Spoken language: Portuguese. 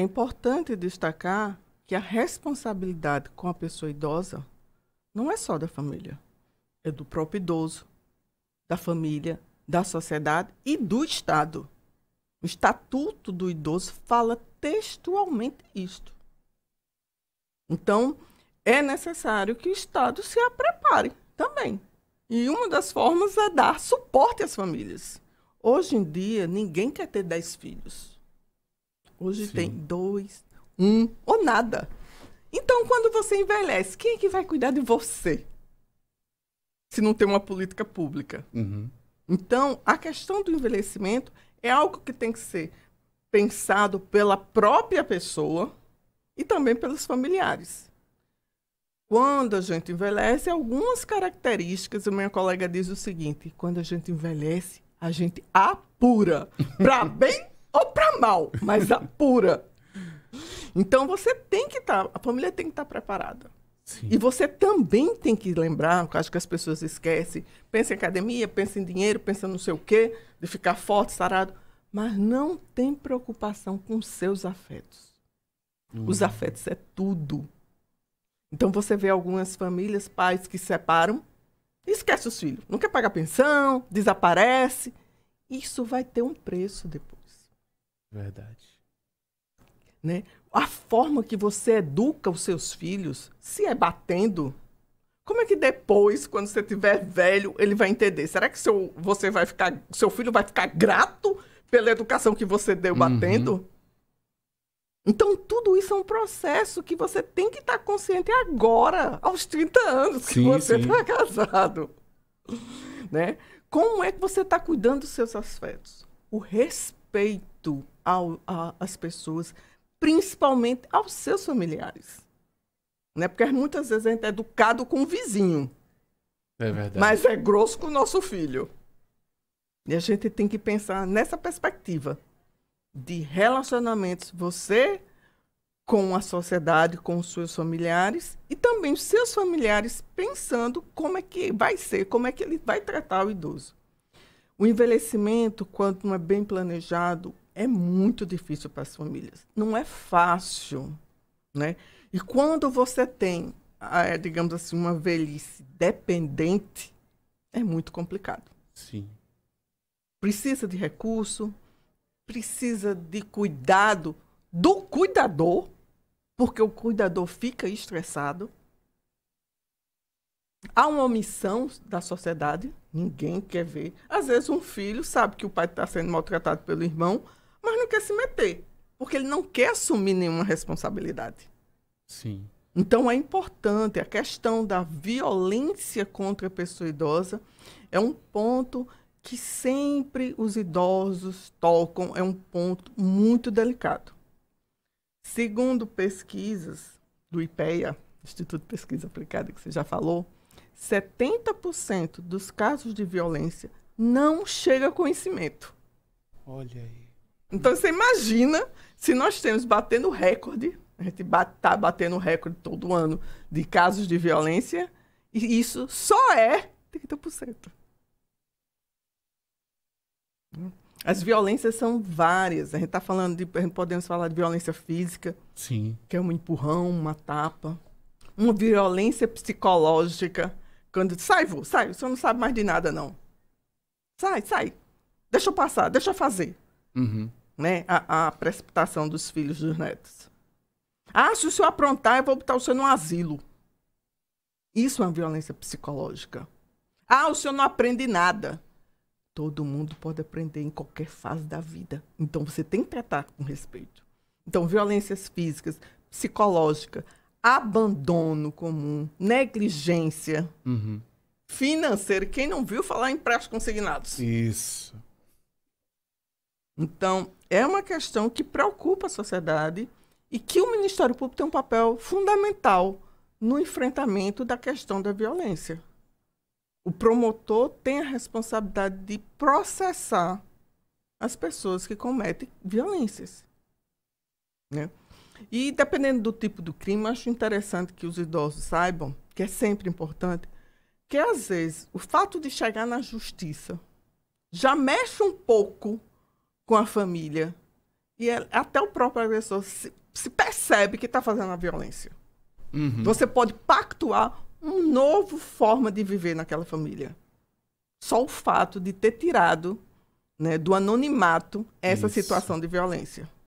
É importante destacar que a responsabilidade com a pessoa idosa não é só da família, é do próprio idoso, da família, da sociedade e do Estado. O Estatuto do Idoso fala textualmente isto. Então, é necessário que o Estado se prepare também. E uma das formas é dar suporte às famílias. Hoje em dia, ninguém quer ter 10 filhos. Hoje Sim. tem dois, um ou nada. Então, quando você envelhece, quem é que vai cuidar de você? Se não tem uma política pública. Uhum. Então, a questão do envelhecimento é algo que tem que ser pensado pela própria pessoa e também pelos familiares. Quando a gente envelhece, algumas características, a minha colega diz o seguinte: quando a gente envelhece, a gente apura para bem profissional, mas a pura. Então você tem que estar, tá, a família tem que estar tá preparada. Sim. E você também tem que lembrar, que acho que as pessoas esquecem, pensa em academia, pensa em dinheiro, pensa não sei o quê, de ficar forte, sarado, mas não tem preocupação com seus afetos. Hum. Os afetos é tudo. Então você vê algumas famílias, pais que separam, esquece os filhos, não quer pagar pensão, desaparece. Isso vai ter um preço depois. Verdade. Né? A forma que você educa os seus filhos, se é batendo, como é que depois, quando você tiver velho, ele vai entender? Será que seu, você vai ficar, seu filho vai ficar grato pela educação que você deu uhum. batendo? Uhum. Então, tudo isso é um processo que você tem que estar consciente agora, aos 30 anos que você está casado. Né? Como é que você está cuidando dos seus afetos? O respeito muito ao, a, as pessoas, principalmente aos seus familiares. Né? Porque muitas vezes a gente é educado com o vizinho. É verdade. Mas é grosso com o nosso filho. E a gente tem que pensar nessa perspectiva de relacionamentos, você com a sociedade, com os seus familiares e também os seus familiares pensando como é que vai ser, como é que ele vai tratar o idoso. O envelhecimento, quando não é bem planejado, é muito difícil para as famílias. Não é fácil, né? E quando você tem, é, digamos assim, uma velhice dependente, é muito complicado. Sim. Precisa de recurso, precisa de cuidado do cuidador, porque o cuidador fica estressado. Há uma omissão da sociedade, ninguém quer ver. Às vezes um filho sabe que o pai está sendo maltratado pelo irmão, quer se meter, porque ele não quer assumir nenhuma responsabilidade. Sim. Então é importante a questão da violência contra a pessoa idosa é um ponto que sempre os idosos tocam, é um ponto muito delicado. Segundo pesquisas do IPEA, Instituto de Pesquisa Aplicada, que você já falou, 70% dos casos de violência não chega a conhecimento. Olha aí. Então você imagina se nós temos batendo recorde, a gente está batendo recorde todo ano de casos de violência, e isso só é 30%. As violências são várias. A gente está falando de. Podemos falar de violência física. Sim. Que é um empurrão, uma tapa. Uma violência psicológica. Quando. Sai, vou, sai, o senhor não sabe mais de nada, não. Sai, sai. Deixa eu passar, deixa eu fazer. Uhum né, a, a precipitação dos filhos dos netos. Ah, se o senhor aprontar, eu vou botar o senhor no asilo. Isso é uma violência psicológica. Ah, o senhor não aprende nada. Todo mundo pode aprender em qualquer fase da vida. Então você tem que tratar com respeito. Então, violências físicas, psicológica, abandono comum, negligência uhum. financeira. Quem não viu falar em empréstimos consignados? Isso. Então, é uma questão que preocupa a sociedade e que o Ministério Público tem um papel fundamental no enfrentamento da questão da violência. O promotor tem a responsabilidade de processar as pessoas que cometem violências. Né? E dependendo do tipo do crime, acho interessante que os idosos saibam, que é sempre importante, que às vezes o fato de chegar na justiça já mexe um pouco com a família. E é, até o próprio agressor se, se percebe que está fazendo a violência. Uhum. Você pode pactuar uma nova forma de viver naquela família. Só o fato de ter tirado né, do anonimato essa Isso. situação de violência.